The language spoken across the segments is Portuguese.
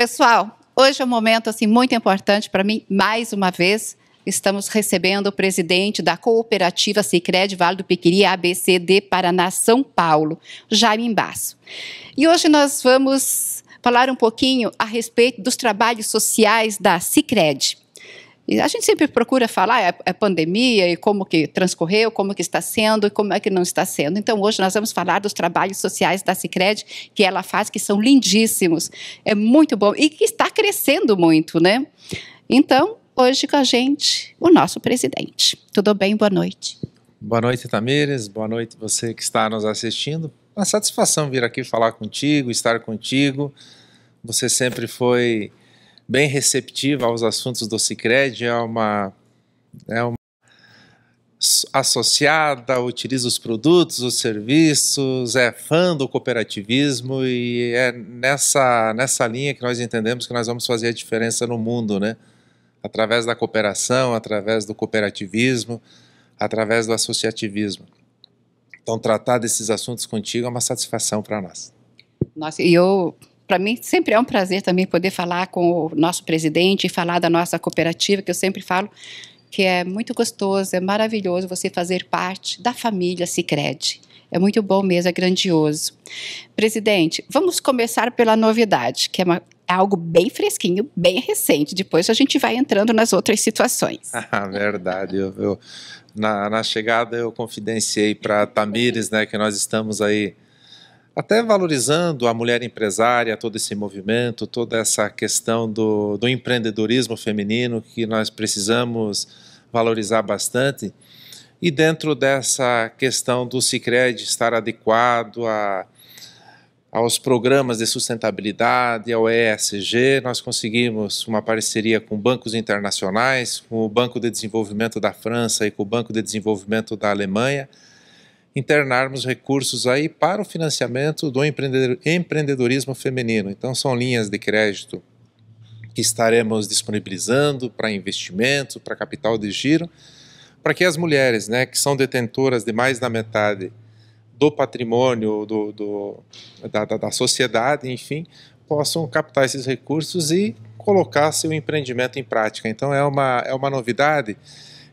Pessoal, hoje é um momento assim muito importante para mim, mais uma vez. Estamos recebendo o presidente da cooperativa Sicredi Vale do Piquiri ABCD Paraná São Paulo, Jaime Embaço. E hoje nós vamos falar um pouquinho a respeito dos trabalhos sociais da Sicredi. E a gente sempre procura falar ah, é, é pandemia e como que transcorreu, como que está sendo e como é que não está sendo. Então hoje nós vamos falar dos trabalhos sociais da Cicred, que ela faz que são lindíssimos. É muito bom e que está crescendo muito, né? Então, hoje com a gente o nosso presidente. Tudo bem? Boa noite. Boa noite, Tamires. Boa noite você que está nos assistindo. Uma satisfação vir aqui falar contigo, estar contigo. Você sempre foi bem receptiva aos assuntos do Cicred, é uma, é uma associada, utiliza os produtos, os serviços, é fã do cooperativismo e é nessa, nessa linha que nós entendemos que nós vamos fazer a diferença no mundo, né? Através da cooperação, através do cooperativismo, através do associativismo. Então, tratar desses assuntos contigo é uma satisfação para nós. Nossa, e eu para mim sempre é um prazer também poder falar com o nosso presidente e falar da nossa cooperativa, que eu sempre falo que é muito gostoso, é maravilhoso você fazer parte da família Sicredi. É muito bom mesmo, é grandioso. Presidente, vamos começar pela novidade, que é uma, é algo bem fresquinho, bem recente. Depois a gente vai entrando nas outras situações. Ah, verdade. eu, eu na, na chegada eu confidenciei para Tamires, né, que nós estamos aí até valorizando a mulher empresária, todo esse movimento, toda essa questão do, do empreendedorismo feminino que nós precisamos valorizar bastante. E dentro dessa questão do Cicred estar adequado a, aos programas de sustentabilidade, ao ESG, nós conseguimos uma parceria com bancos internacionais, com o Banco de Desenvolvimento da França e com o Banco de Desenvolvimento da Alemanha, internarmos recursos aí para o financiamento do empreendedorismo feminino. Então são linhas de crédito que estaremos disponibilizando para investimento, para capital de giro, para que as mulheres, né, que são detentoras de mais da metade do patrimônio do, do da, da, da sociedade, enfim, possam captar esses recursos e colocar seu empreendimento em prática. Então é uma, é uma novidade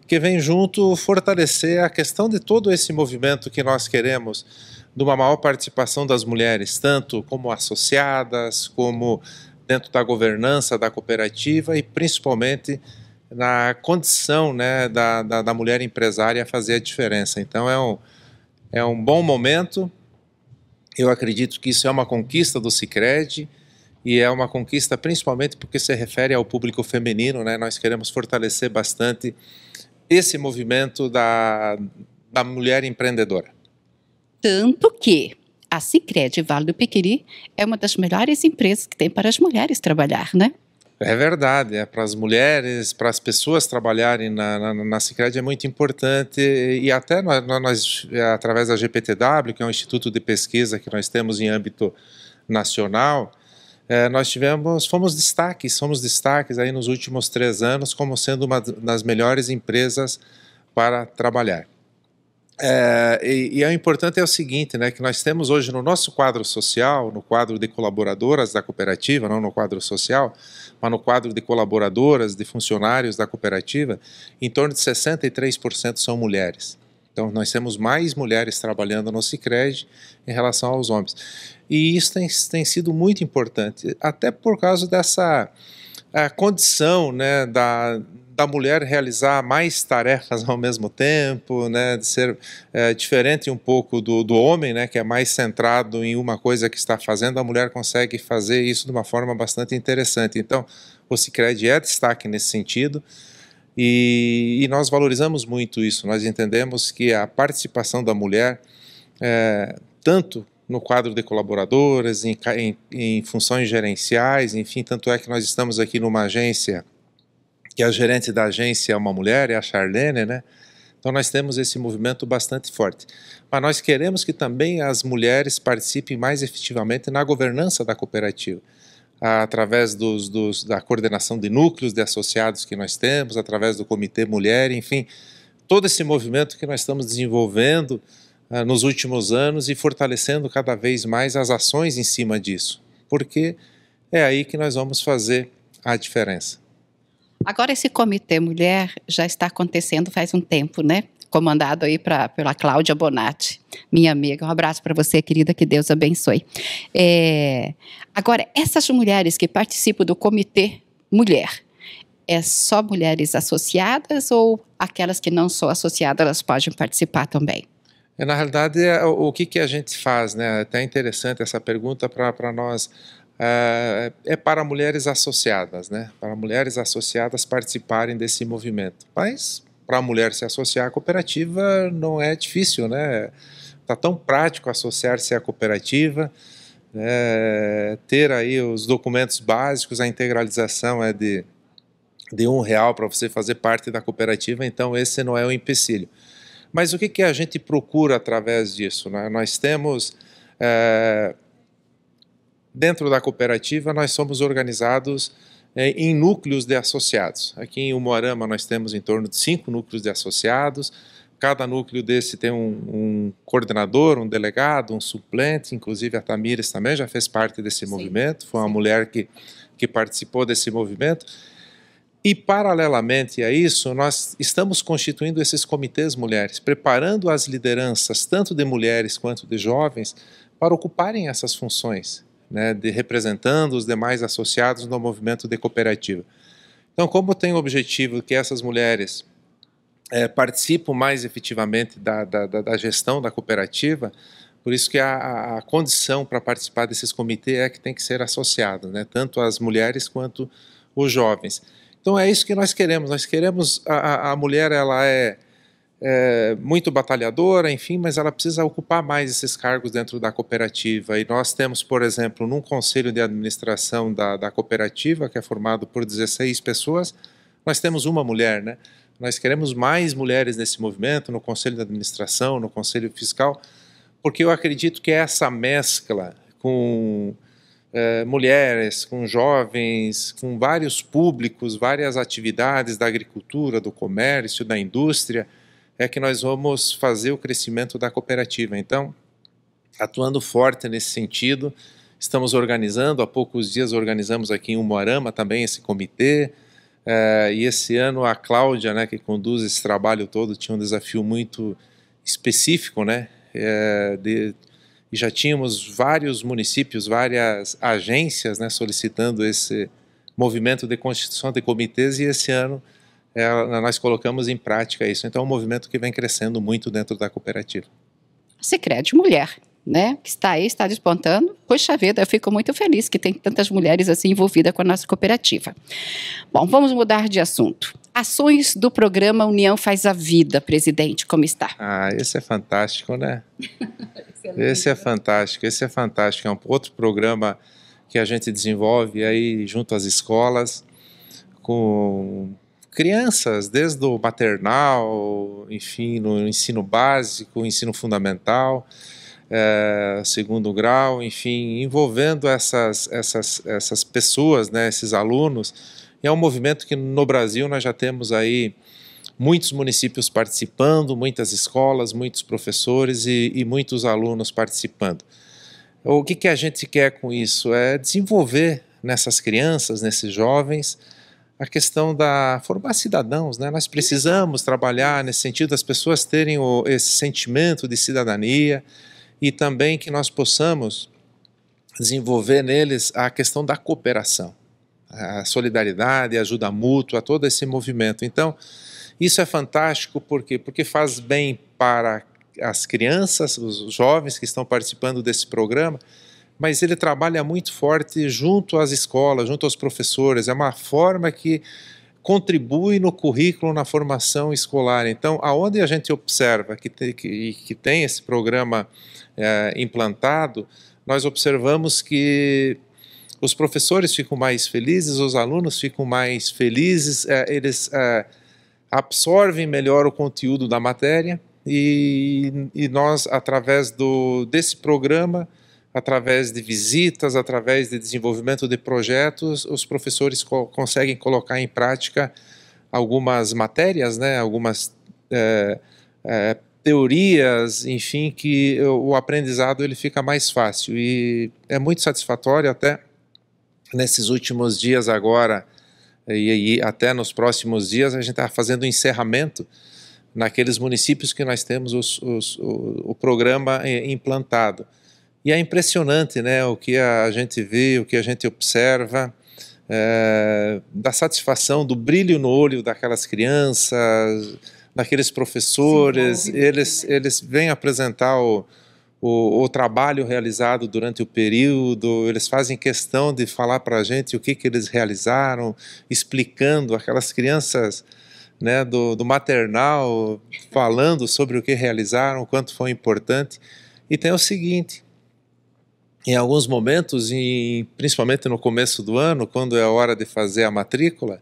que vem junto fortalecer a questão de todo esse movimento que nós queremos de uma maior participação das mulheres, tanto como associadas, como dentro da governança da cooperativa e principalmente na condição né, da, da, da mulher empresária fazer a diferença. Então é um, é um bom momento. Eu acredito que isso é uma conquista do Cicred e é uma conquista principalmente porque se refere ao público feminino. Né? Nós queremos fortalecer bastante esse movimento da, da mulher empreendedora? Tanto que a Cicred Vale do Piquiri é uma das melhores empresas que tem para as mulheres trabalhar, né? É verdade, é para as mulheres, para as pessoas trabalharem na, na, na Cicred é muito importante e até nós, nós, através da GPTW, que é um instituto de pesquisa que nós temos em âmbito nacional, é, nós tivemos, fomos destaques, somos destaques aí nos últimos três anos como sendo uma das melhores empresas para trabalhar. É, e, e é importante é o seguinte, né, que nós temos hoje no nosso quadro social, no quadro de colaboradoras da cooperativa, não no quadro social, mas no quadro de colaboradoras, de funcionários da cooperativa, em torno de 63% são mulheres. Então, nós temos mais mulheres trabalhando no Cicred em relação aos homens. E isso tem, tem sido muito importante, até por causa dessa a condição né, da, da mulher realizar mais tarefas ao mesmo tempo, né, de ser é, diferente um pouco do, do homem, né, que é mais centrado em uma coisa que está fazendo, a mulher consegue fazer isso de uma forma bastante interessante. Então, o Cicred é destaque nesse sentido. E, e, nós valorizamos muito isso. Nós entendemos que a participação da mulher, é, tanto no quadro de colaboradoras, em, em, em, funções gerenciais, enfim, tanto é que nós estamos aqui numa agência que a gerente da agência é uma mulher, é a Charlene, né? Então nós temos esse movimento bastante forte. Mas nós queremos que também as mulheres participem mais efetivamente na governança da cooperativa através dos, dos, da coordenação de núcleos de associados que nós temos, através do Comitê Mulher, enfim, todo esse movimento que nós estamos desenvolvendo ah, nos últimos anos e fortalecendo cada vez mais as ações em cima disso, porque é aí que nós vamos fazer a diferença. Agora, esse Comitê Mulher já está acontecendo faz um tempo, né? comandado aí pra, pela Cláudia Bonatti, minha amiga. Um abraço para você, querida, que Deus abençoe. É, agora, essas mulheres que participam do Comitê Mulher, é só mulheres associadas ou aquelas que não são associadas, elas podem participar também? É, na realidade, é, o que, que a gente faz, né? É até interessante essa pergunta para nós. é para mulheres associadas, né? Para mulheres associadas participarem desse movimento. Mas para a mulher se associar à cooperativa não é difícil, né? Está tão prático associar-se à cooperativa, né? ter aí os documentos básicos, a integralização é de, de um real para você fazer parte da cooperativa, então esse não é um empecilho. Mas o que, que a gente procura através disso? Né? Nós temos... É, dentro da cooperativa, nós somos organizados é, em núcleos de associados. Aqui em Umuarama nós temos em torno de cinco núcleos de associados. Cada núcleo desse tem um, um coordenador, um delegado, um suplente. Inclusive a Tamires também já fez parte desse Sim. movimento. Foi uma Sim. mulher que, que participou desse movimento. E, paralelamente a isso, nós estamos constituindo esses comitês mulheres, preparando as lideranças, tanto de mulheres quanto de jovens, para ocuparem essas funções né, de, representando os demais associados no movimento de cooperativa. Então, como tem o objetivo que essas mulheres é, participam mais efetivamente da, da, da, gestão da cooperativa, por isso que a, a condição para participar desses comitês é que tem que ser associado, né, tanto as mulheres quanto os jovens. Então é isso que nós queremos. Nós queremos a, a mulher, ela é é, muito batalhadora, enfim, mas ela precisa ocupar mais esses cargos dentro da cooperativa. E nós temos, por exemplo, num conselho de administração da, da cooperativa, que é formado por 16 pessoas, nós temos uma mulher, né? Nós queremos mais mulheres nesse movimento, no conselho de administração, no conselho fiscal, porque eu acredito que é essa mescla com é, mulheres, com jovens, com vários públicos, várias atividades da agricultura, do comércio, da indústria, é que nós vamos fazer o crescimento da cooperativa. Então, atuando forte nesse sentido, estamos organizando, há poucos dias organizamos aqui em Umuarama também esse comitê, eh, e esse ano a Cláudia, né, que conduz esse trabalho todo, tinha um desafio muito específico, né, eh, de, e já tínhamos vários municípios, várias agências né, solicitando esse movimento de constituição de comitês, e esse ano é, nós colocamos em prática isso. Então, é um movimento que vem crescendo muito dentro da cooperativa. Sicredi Mulher, né, que está aí, está despontando. Poxa vida, eu fico muito feliz que tem tantas mulheres assim envolvidas com a nossa cooperativa. Bom, vamos mudar de assunto. Ações do programa União Faz a Vida, presidente, como está? Ah, esse é fantástico, né? esse é fantástico, esse é fantástico. É um outro programa que a gente desenvolve aí junto às escolas, com crianças, desde o maternal, enfim, no ensino básico, ensino fundamental, é, segundo grau, enfim, envolvendo essas, essas, essas pessoas, né, esses alunos. E é um movimento que no Brasil nós já temos aí muitos municípios participando, muitas escolas, muitos professores e, e muitos alunos participando. O que, que a gente quer com isso? É desenvolver nessas crianças, nesses jovens, a questão da formar cidadãos, né? Nós precisamos trabalhar nesse sentido das pessoas terem o, esse sentimento de cidadania e também que nós possamos desenvolver neles a questão da cooperação, a solidariedade, a ajuda mútua, todo esse movimento. Então, isso é fantástico porque porque faz bem para as crianças, os jovens que estão participando desse programa mas ele trabalha muito forte junto às escolas, junto aos professores. É uma forma que contribui no currículo, na formação escolar. Então, aonde a gente observa que tem, que, que tem esse programa é, implantado, nós observamos que os professores ficam mais felizes, os alunos ficam mais felizes, é, eles é, absorvem melhor o conteúdo da matéria e, e nós, através do, desse programa, através de visitas, através de desenvolvimento de projetos, os professores co conseguem colocar em prática algumas matérias, né, algumas é, é, teorias, enfim, que o aprendizado ele fica mais fácil e é muito satisfatório até nesses últimos dias agora e, e até nos próximos dias a gente está fazendo o um encerramento naqueles municípios que nós temos os, os, o, o programa é, implantado. E é impressionante né, o que a gente vê, o que a gente observa, é, da satisfação, do brilho no olho daquelas crianças, daqueles professores. Sim, é eles, né? eles vêm apresentar o, o, o, trabalho realizado durante o período, eles fazem questão de falar para a gente o que, que eles realizaram, explicando aquelas crianças né, do, do, maternal, falando sobre o que realizaram, o quanto foi importante. E tem o seguinte: em alguns momentos, principalmente no começo do ano, quando é a hora de fazer a matrícula,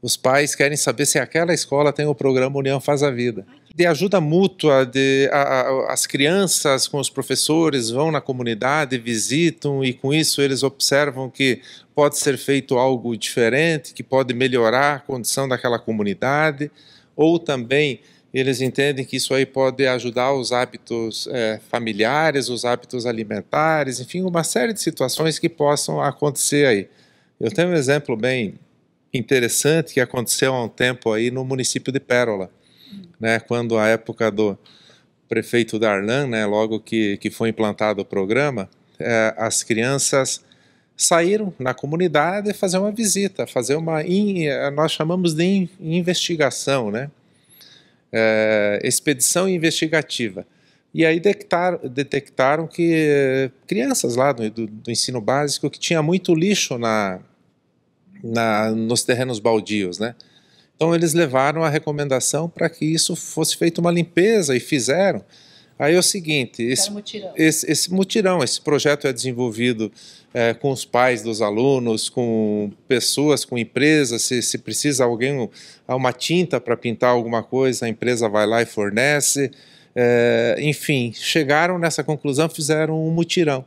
os pais querem saber se aquela escola tem o programa União Faz a Vida. De ajuda mútua, de, a, a, as crianças com os professores vão na comunidade, visitam e com isso eles observam que pode ser feito algo diferente, que pode melhorar a condição daquela comunidade, ou também eles entendem que isso aí pode ajudar os hábitos é, familiares, os hábitos alimentares, enfim, uma série de situações que possam acontecer aí. Eu tenho um exemplo bem interessante que aconteceu há um tempo aí no município de Pérola, né, quando a época do prefeito Darlan, né, logo que, que foi implantado o programa, é, as crianças saíram na comunidade fazer uma visita, fazer uma, in, nós chamamos de investigação, né, é, expedição investigativa. E aí detectaram, detectaram que eh, crianças lá do, do, do, ensino básico que tinha muito lixo na, na, nos terrenos baldios, né? Então eles levaram a recomendação para que isso fosse feita uma limpeza e fizeram. Aí é o seguinte, esse, é mutirão. Esse, esse, mutirão, esse projeto é desenvolvido é, com os pais dos alunos, com pessoas, com empresas, se, se precisa alguém, uma tinta para pintar alguma coisa, a empresa vai lá e fornece. É, enfim, chegaram nessa conclusão, fizeram um mutirão.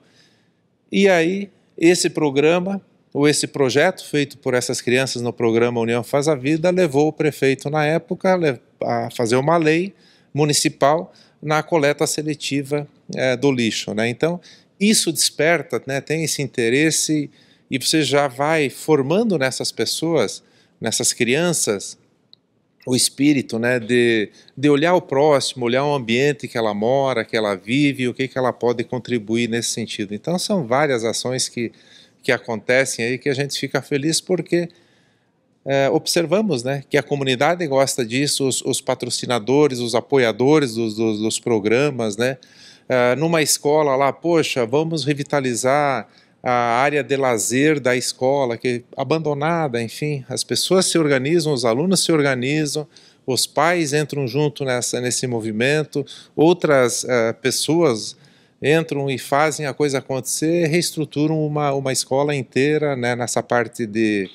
E aí, esse programa, ou esse projeto feito por essas crianças no programa União Faz a Vida, levou o prefeito, na época, a fazer uma lei municipal na coleta seletiva é, do lixo. Né? Então, isso desperta, né, tem esse interesse, e você já vai formando nessas pessoas, nessas crianças, o espírito né, de, de olhar o próximo, olhar o ambiente que ela mora, que ela vive, o que, que ela pode contribuir nesse sentido. Então, são várias ações que, que acontecem aí que a gente fica feliz porque é, observamos né, que a comunidade gosta disso, os, os patrocinadores, os apoiadores dos, dos, dos programas, né? É, numa escola lá, poxa, vamos revitalizar a área de lazer da escola, que abandonada, enfim, as pessoas se organizam, os alunos se organizam, os pais entram junto nessa, nesse movimento, outras eh, pessoas entram e fazem a coisa acontecer, reestruturam uma, uma escola inteira né, nessa parte de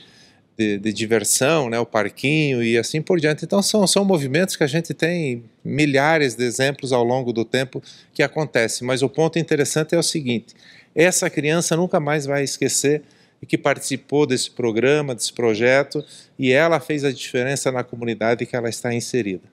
de, de, diversão, né, o parquinho e assim por diante. Então são, são movimentos que a gente tem milhares de exemplos ao longo do tempo que acontece. Mas o ponto interessante é o seguinte: essa criança nunca mais vai esquecer que participou desse programa, desse projeto, e ela fez a diferença na comunidade que ela está inserida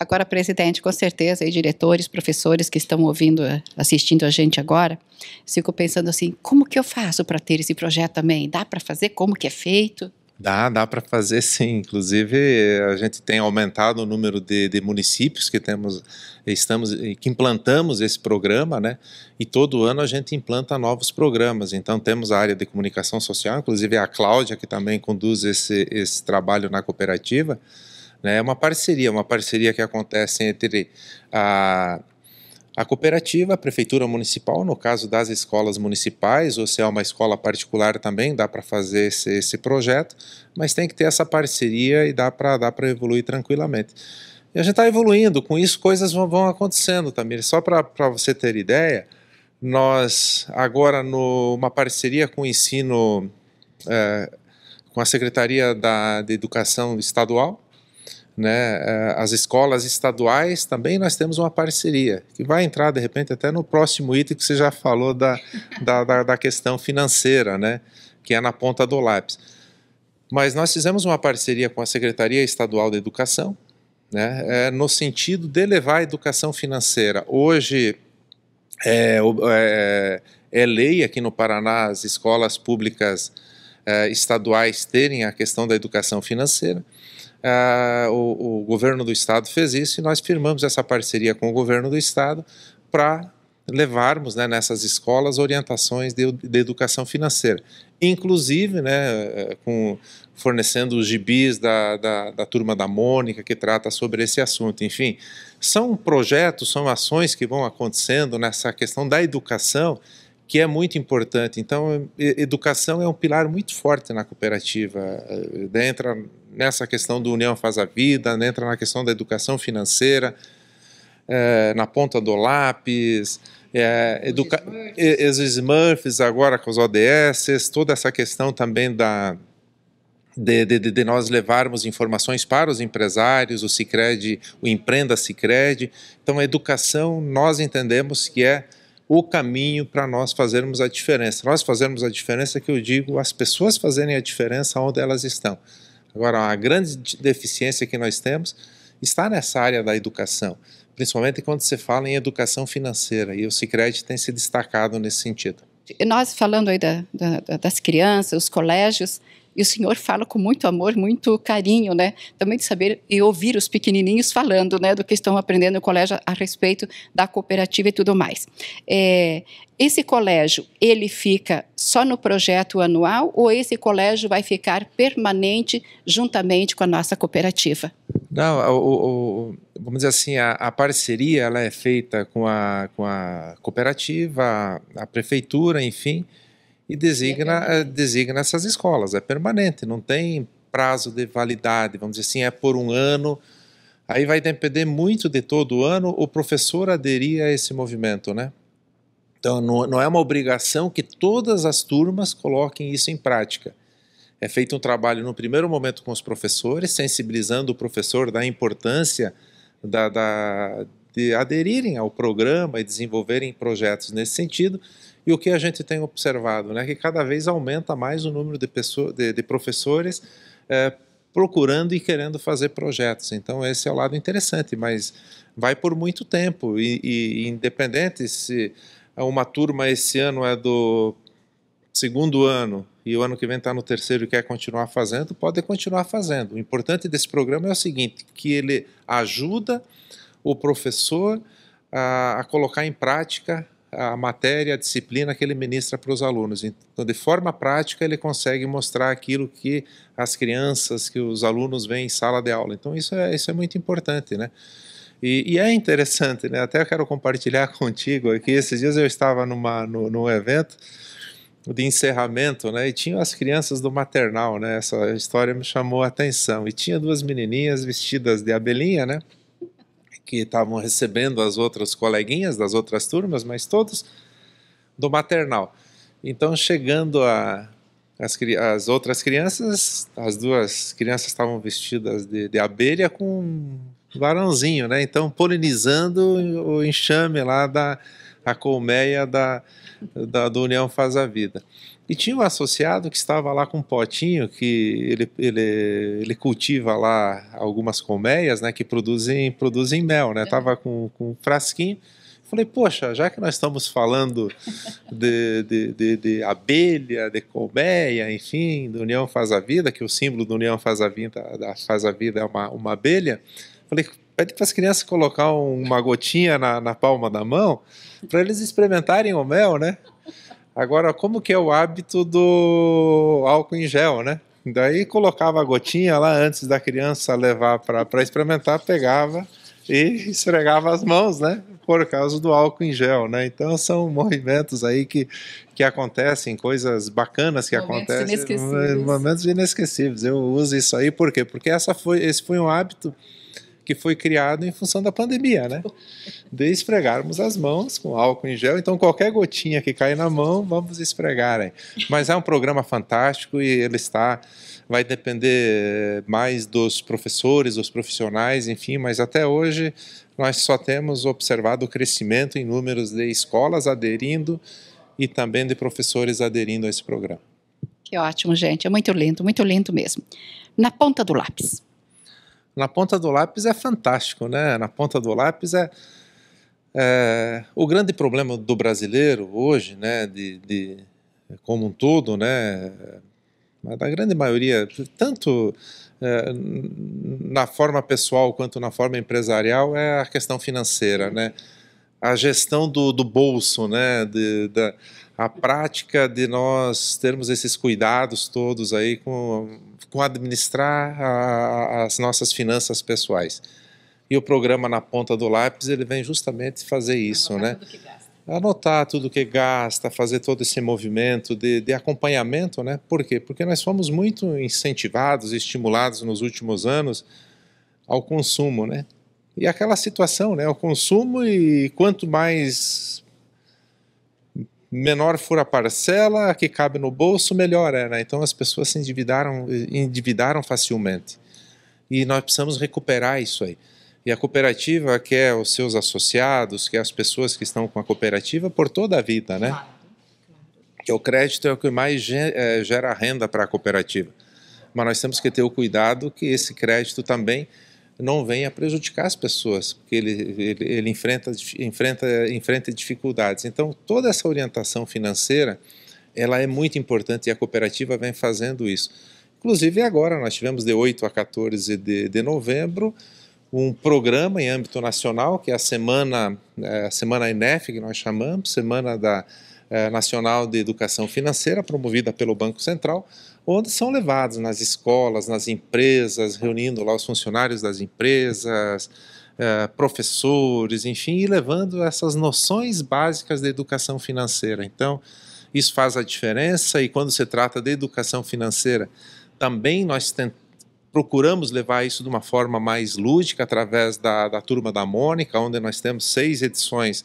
agora presidente, com certeza, e diretores, professores que estão ouvindo, assistindo a gente agora, fico pensando assim, como que eu faço para ter esse projeto também? Dá para fazer? Como que é feito? Dá, dá para fazer sim. Inclusive, a gente tem aumentado o número de, de, municípios que temos, estamos, que implantamos esse programa, né? E todo ano a gente implanta novos programas. Então, temos a área de comunicação social, inclusive a Cláudia, que também conduz esse, esse trabalho na cooperativa né? É uma parceria, uma parceria que acontece entre a, a cooperativa, a prefeitura municipal, no caso das escolas municipais, ou se é uma escola particular também, dá para fazer esse, esse, projeto, mas tem que ter essa parceria e dá para dá evoluir tranquilamente. E a gente está evoluindo, com isso coisas vão, vão acontecendo, Tamir. Só para você ter ideia, nós agora numa parceria com o ensino, é, com a Secretaria da, de Educação Estadual, né, eh, as escolas estaduais também nós temos uma parceria, que vai entrar de repente até no próximo item que você já falou da, da, da, da, questão financeira, né, que é na ponta do lápis. Mas nós fizemos uma parceria com a Secretaria Estadual da Educação, né, é, no sentido de levar a educação financeira. Hoje é, é, é lei aqui no Paraná as escolas públicas eh, estaduais terem a questão da educação financeira. Ah, o, o, governo do estado fez isso e nós firmamos essa parceria com o governo do estado para levarmos né, nessas escolas orientações de, de educação financeira, inclusive né, eh, com, fornecendo os gibis da, da, da, turma da Mônica que trata sobre esse assunto. Enfim, são projetos, são ações que vão acontecendo nessa questão da educação que é muito importante. Então, educação é um pilar muito forte na cooperativa, eh, entra nessa questão do União Faz a Vida, né, entra na questão da educação financeira, é, na ponta do lápis, é, educa os Smurfs agora com os ODS, toda essa questão também da de, de, de, nós levarmos informações para os empresários, o Cicred, o Empreenda Cicred. Então, a educação nós entendemos que é o caminho para nós fazermos a diferença. Nós fazermos a diferença, é que eu digo, as pessoas fazerem a diferença onde elas estão. Agora, a grande deficiência que nós temos está nessa área da educação, principalmente quando se fala em educação financeira, e o Sicredi tem se destacado nesse sentido. Nós falando aí da, da, das crianças, os colégios, e o Senhor fala com muito amor, muito carinho, né? Também de saber e ouvir os pequenininhos falando, né? Do que estão aprendendo no colégio a respeito da cooperativa e tudo mais. É, esse colégio, ele fica só no projeto anual ou esse colégio vai ficar permanente juntamente com a nossa cooperativa? Não, o, o, vamos dizer assim, a, a, parceria ela é feita com a, com a cooperativa, a, a prefeitura, enfim, e designa, é designa essas escolas. É permanente, não tem prazo de validade, vamos dizer assim, é por um ano. Aí vai depender muito de todo ano o professor aderir a esse movimento, né? Então não, não é uma obrigação que todas as turmas coloquem isso em prática. É feito um trabalho no primeiro momento com os professores, sensibilizando o professor da importância da, da de aderirem ao programa e desenvolverem projetos nesse sentido. E o que a gente tem observado, né, que cada vez aumenta mais o número de, pessoas, de, de professores é, procurando e querendo fazer projetos. Então esse é o lado interessante, mas vai por muito tempo e, e independente se uma turma esse ano é do segundo ano e o ano que vem está no terceiro e quer continuar fazendo, pode continuar fazendo. O importante desse programa é o seguinte, que ele ajuda o professor a, a colocar em prática a matéria, a disciplina que ele ministra para os alunos. Então, de forma prática, ele consegue mostrar aquilo que as crianças, que os alunos veem em sala de aula. Então, isso é, isso é muito importante, né? E, e é interessante, né? Até eu quero compartilhar contigo aqui. Esses dias eu estava numa, no, num evento de encerramento, né? E tinha as crianças do maternal, né? Essa história me chamou a atenção. E tinha duas menininhas vestidas de abelhinha, né? que estavam recebendo as outras coleguinhas das outras turmas, mas todos do maternal. Então, chegando a, as, as outras crianças, as duas crianças estavam vestidas de, de abelha com varãozinho, né? Então, polinizando o enxame lá da a colmeia da, da, do União Faz a Vida. E tinha um associado que estava lá com um potinho que ele, ele, ele cultiva lá algumas colmeias, né, que produzem, produzem mel, né? É. Tava com, com um frasquinho. Falei, poxa, já que nós estamos falando de, de, de, de, abelha, de colmeia, enfim, do União Faz a Vida, que o símbolo do União Faz a Vida, faz a vida é uma, uma abelha, falei, pede para as crianças colocar uma gotinha na, na palma da mão para eles experimentarem o mel, né? Agora, como que é o hábito do álcool em gel, né? Daí colocava a gotinha lá antes da criança levar para experimentar, pegava e esfregava as mãos, né? Por causa do álcool em gel, né? Então são movimentos aí que, que acontecem, coisas bacanas que momentos acontecem. Inesquecíveis. Momentos inesquecíveis. Eu uso isso aí por quê? Porque essa foi, esse foi um hábito que foi criado em função da pandemia, né? esfregarmos as mãos com álcool em gel, então qualquer gotinha que cair na mão, vamos esfregar. Hein? Mas é um programa fantástico e ele está vai depender mais dos professores, dos profissionais, enfim, mas até hoje nós só temos observado o crescimento em números de escolas aderindo e também de professores aderindo a esse programa. Que ótimo, gente. É muito lindo, muito lindo mesmo. Na ponta do lápis na ponta do lápis é fantástico, né? Na ponta do lápis é, é o grande problema do brasileiro hoje, né? De, de, como um todo, né? Mas da grande maioria, tanto é, na forma pessoal quanto na forma empresarial é a questão financeira, né? A gestão do, do bolso, né? De, da, a prática de nós termos esses cuidados todos aí com com administrar a, as nossas finanças pessoais. E o programa Na Ponta do Lápis, ele vem justamente fazer isso, Anotar né? Tudo que gasta. Anotar tudo que gasta, fazer todo esse movimento de, de acompanhamento, né? Por quê? Porque nós fomos muito incentivados, estimulados nos últimos anos ao consumo, né? E aquela situação, né? O consumo e quanto mais menor for a parcela, que cabe no bolso, melhor é. Né? Então as pessoas se endividaram, endividaram facilmente. E nós precisamos recuperar isso aí. E a cooperativa quer os seus associados, quer as pessoas que estão com a cooperativa por toda a vida, né? claro. Que o crédito é o que mais é, gera renda para a cooperativa. Mas nós temos que ter o cuidado que esse crédito também não venha prejudicar as pessoas, porque ele, ele, ele enfrenta, enfrenta, enfrenta dificuldades. Então, toda essa orientação financeira ela é muito importante e a cooperativa vem fazendo isso. Inclusive, agora nós tivemos de 8 a 14 de, de novembro um programa em âmbito nacional, que é a Semana, é, a semana INEF, que nós chamamos, Semana da é, nacional de Educação Financeira, promovida pelo Banco Central, onde são levados nas escolas, nas empresas, reunindo lá os funcionários das empresas, é, professores, enfim, e levando essas noções básicas da educação financeira. Então, isso faz a diferença e quando se trata de educação financeira, também nós tentamos procuramos levar isso de uma forma mais lúdica através da, da Turma da Mônica, onde nós temos seis edições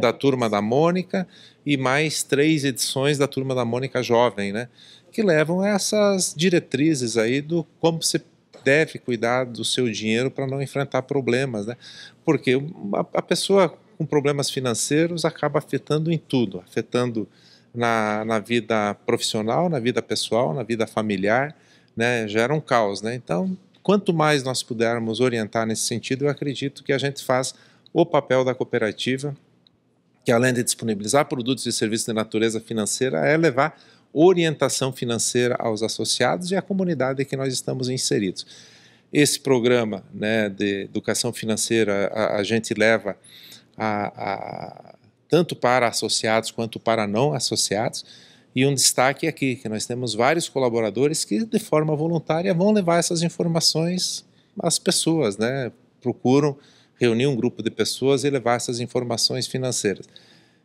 da Turma da Mônica e mais três edições da Turma da Mônica Jovem, né? Que levam essas diretrizes aí do como você deve cuidar do seu dinheiro para não enfrentar problemas, né? Porque uma, a pessoa com problemas financeiros acaba afetando em tudo, afetando na, na vida profissional, na vida pessoal, na vida familiar, né, gera um caos. Né? Então, quanto mais nós pudermos orientar nesse sentido, eu acredito que a gente faz o papel da cooperativa, que além de disponibilizar produtos e serviços de natureza financeira, é levar orientação financeira aos associados e à comunidade em que nós estamos inseridos. Esse programa né, de educação financeira a, a gente leva a, a, tanto para associados quanto para não associados e um destaque é aqui, que nós temos vários colaboradores que, de forma voluntária, vão levar essas informações às pessoas, né? Procuram reunir um grupo de pessoas e levar essas informações financeiras.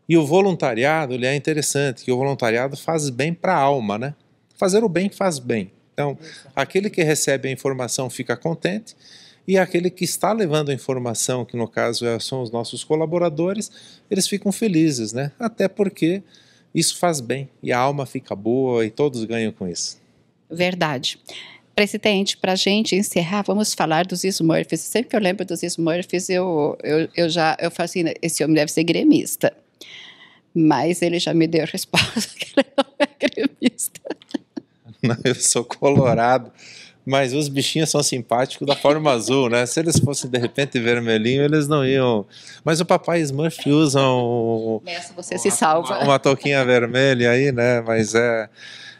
E o voluntariado, ele é interessante, que o voluntariado faz bem para a alma, né? Fazer o bem faz bem. Então, aquele que recebe a informação fica contente e aquele que está levando a informação, que no caso é, são os nossos colaboradores, eles ficam felizes, né? Até porque isso faz bem e a alma fica boa e todos ganham com isso. Verdade. Presidente, para a gente encerrar, vamos falar dos Smurfs. Sempre que eu lembro dos Smurfs, eu, eu, eu já eu falo assim, né, esse homem deve ser gremista. Mas ele já me deu a resposta que ele não é gremista. Não, eu sou colorado mas os bichinhos são simpáticos da forma azul, né? Se eles fossem de repente vermelhinho, eles não iam. Mas o papai Smurf usa um, Nessa você uma, se salva. Uma, uma touquinha vermelha aí, né? Mas é.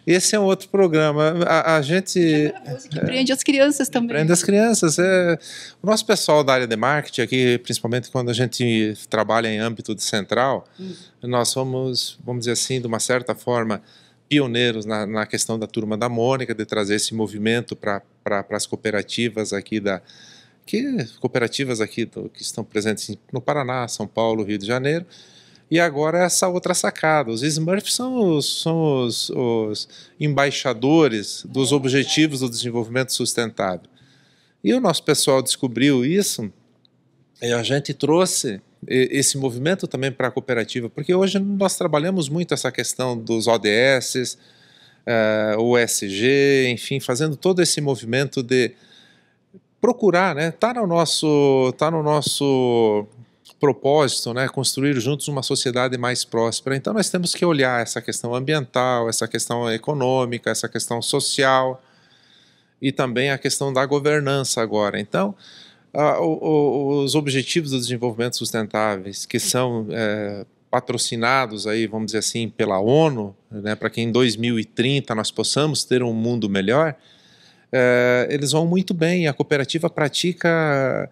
Esse é um outro programa. A, a gente. É que é, prende as crianças também. Prende as crianças. É, o nosso pessoal da área de marketing aqui, principalmente quando a gente trabalha em âmbito de central, hum. nós somos, vamos dizer assim, de uma certa forma, pioneiros na, na questão da turma da Mônica, de trazer esse movimento para pra, as cooperativas aqui da que cooperativas aqui do, que estão presentes no Paraná, São Paulo, Rio de Janeiro. E agora essa outra sacada. Os Smurfs são os, são os, os embaixadores dos objetivos do desenvolvimento sustentável. E o nosso pessoal descobriu isso e a gente trouxe esse movimento também para a cooperativa? Porque hoje nós trabalhamos muito essa questão dos ODS, uh, o SG, eh, enfim, fazendo todo esse movimento de procurar, né? Tá no nosso, tá no nosso propósito, né? Construir juntos uma sociedade mais próspera. Então nós temos que olhar essa questão ambiental, essa questão econômica, essa questão social e também a questão da governança agora. Então ah, os objetivos do desenvolvimento sustentáveis, que são é, patrocinados aí, vamos dizer assim, pela ONU, né, para que em 2030 nós possamos ter um mundo melhor, é, eles vão muito bem. A cooperativa pratica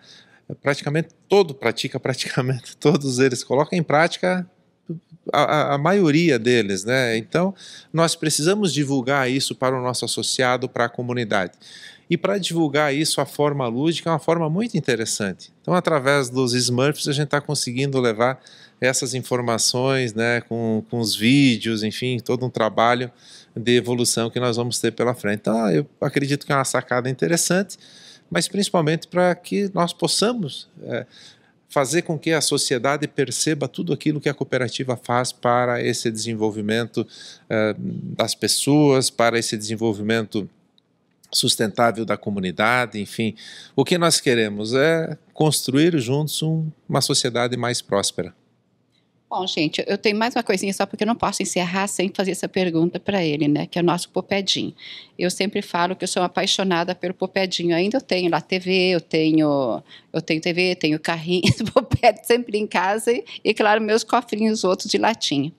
praticamente todo pratica praticamente todos eles colocam em prática a, a, maioria deles, né? Então, nós precisamos divulgar isso para o nosso associado, para a comunidade. E para divulgar isso, a forma lúdica é uma forma muito interessante. Então, através dos Smurfs, a gente está conseguindo levar essas informações, né, com, com os vídeos, enfim, todo um trabalho de evolução que nós vamos ter pela frente. Então, eu acredito que é uma sacada interessante, mas principalmente para que nós possamos é, fazer com que a sociedade perceba tudo aquilo que a cooperativa faz para esse desenvolvimento é, das pessoas, para esse desenvolvimento sustentável da comunidade, enfim. O que nós queremos é construir juntos um, uma sociedade mais próspera. Bom, gente, eu tenho mais uma coisinha só porque eu não posso encerrar sem fazer essa pergunta para ele, né? Que é o nosso Popedinho. Eu sempre falo que eu sou apaixonada pelo Popedinho. Ainda eu tenho lá TV, eu tenho, eu tenho TV, tenho carrinho, Poped sempre em casa e, e, claro, meus cofrinhos outros de latinha.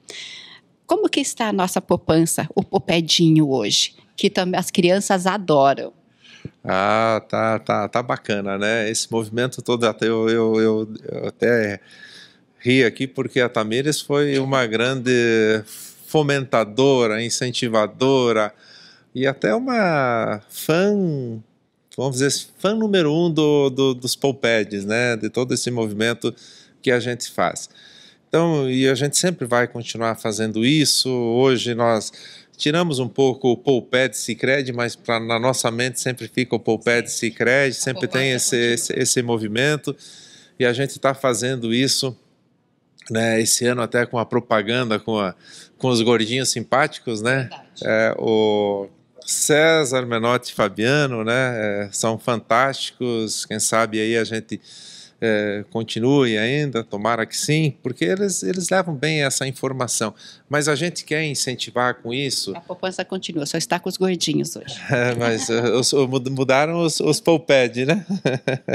Como que está a nossa poupança, o Popedinho hoje? que as crianças adoram. Ah, tá, tá, tá bacana, né? Esse movimento todo, eu, eu, eu, eu até ri aqui porque a Tamires foi uma grande fomentadora, incentivadora e até uma fã, vamos dizer, fã número um do, do, dos polpeds, né? De todo esse movimento que a gente faz. Então, e a gente sempre vai continuar fazendo isso. Hoje nós tiramos um pouco o de Cicred, mas pra, na nossa mente sempre fica o de Cicred, sempre tem é esse, esse, esse, movimento. E a gente está fazendo isso né, esse ano até com a propaganda, com, a, com os gordinhos simpáticos, né? É, o César Menotti e Fabiano, né? É, são fantásticos. Quem sabe aí a gente é, continue ainda, tomara que sim, porque eles, eles levam bem essa informação. Mas a gente quer incentivar com isso. A poupança continua, só está com os gordinhos hoje. É, mas eh, os, mudaram os, os né?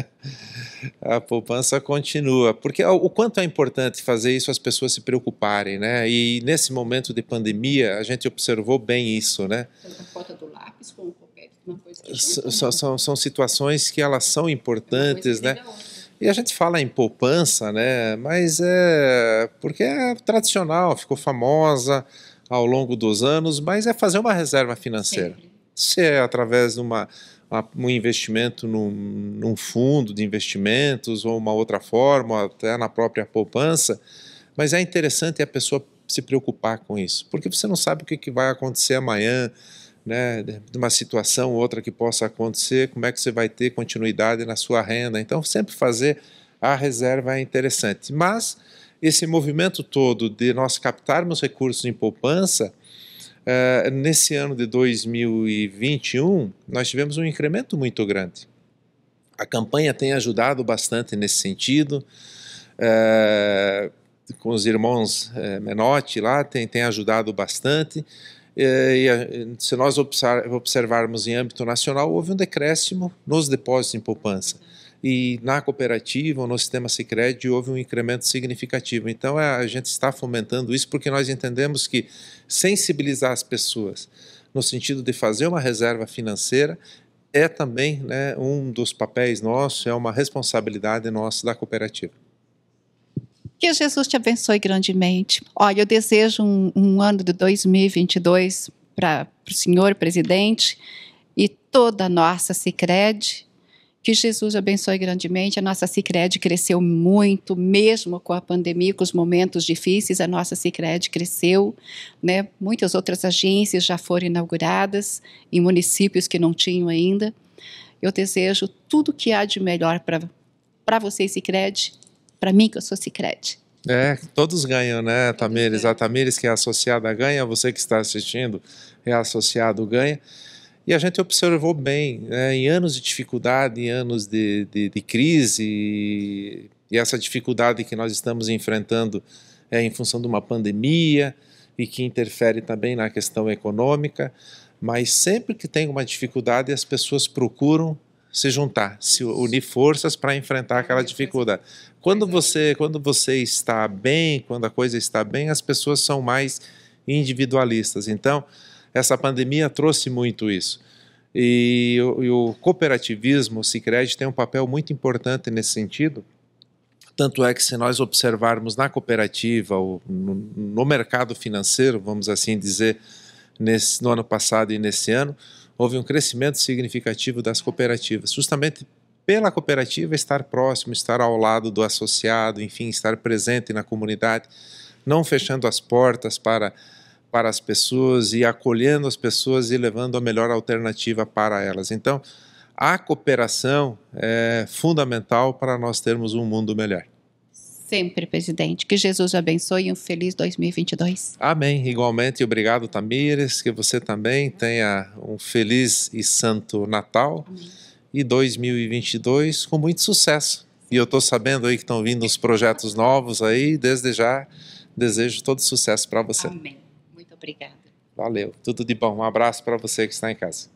a poupança continua. Porque o quanto é importante fazer isso as pessoas se preocuparem, né? E nesse momento de pandemia, a gente observou bem isso, né? A do lápis o coisa que né? são, são, situações que elas são importantes, né? É. E a gente fala em poupança, né? Mas é porque é tradicional, ficou famosa ao longo dos anos, mas é fazer uma reserva financeira. Sempre. Se é através de uma, uma, um investimento num, num fundo de investimentos ou uma outra forma, até na própria poupança, mas é interessante a pessoa se preocupar com isso, porque você não sabe o que vai acontecer amanhã, né, de uma situação ou outra que possa acontecer, como é que você vai ter continuidade na sua renda. Então, sempre fazer a reserva é interessante. Mas esse movimento todo de nós captarmos recursos em poupança, uh, nesse ano de 2021, nós tivemos um incremento muito grande. A campanha tem ajudado bastante nesse sentido. Uh, com os irmãos é, Menotti lá, tem, tem ajudado bastante. Eh, se nós observarmos em âmbito nacional, houve um decréscimo nos depósitos em poupança. E na cooperativa, ou no sistema Sicredi houve um incremento significativo. Então é, a gente está fomentando isso porque nós entendemos que sensibilizar as pessoas no sentido de fazer uma reserva financeira é também né, um dos papéis nossos, é uma responsabilidade nossa da cooperativa. Que Jesus te abençoe grandemente. Olha, eu desejo um, um ano de 2022 para o senhor presidente e toda a nossa Cicred. Que Jesus abençoe grandemente. A nossa Cicred cresceu muito, mesmo com a pandemia, com os momentos difíceis, a nossa Cicred cresceu, né? Muitas outras agências já foram inauguradas em municípios que não tinham ainda. Eu desejo tudo que há de melhor para para vocês Cicred, para mim que eu sou Cicred. É, todos ganham, né, Tamires? Uhum. A Tamires que é associada ganha, você que está assistindo é associado ganha. E a gente observou bem, né, em anos de dificuldade, em anos de, de, de crise, e essa dificuldade que nós estamos enfrentando é em função de uma pandemia e que interfere também na questão econômica, mas sempre que tem uma dificuldade, as pessoas procuram se juntar, se unir forças para enfrentar aquela uhum. dificuldade. Quando você, quando você está bem, quando a coisa está bem, as pessoas são mais individualistas. Então, essa pandemia trouxe muito isso. E, e o cooperativismo, o Cicred, tem um papel muito importante nesse sentido. Tanto é que, se nós observarmos na cooperativa, ou no, no mercado financeiro, vamos assim dizer, nesse, no ano passado e nesse ano, houve um crescimento significativo das cooperativas, justamente pela cooperativa estar próximo, estar ao lado do associado, enfim, estar presente na comunidade, não fechando as portas para, para as pessoas e acolhendo as pessoas e levando a melhor alternativa para elas. Então, a cooperação é fundamental para nós termos um mundo melhor. Sempre, presidente. Que Jesus abençoe e um feliz 2022. Amém. Igualmente, obrigado, Tamires. Que você também tenha um feliz e santo Natal. Amém e 2022 com muito sucesso. E eu estou sabendo aí que estão vindo uns projetos novos aí, desde já desejo todo sucesso para você. Amém. Muito obrigada. Valeu. Tudo de bom. Um abraço para você que está em casa.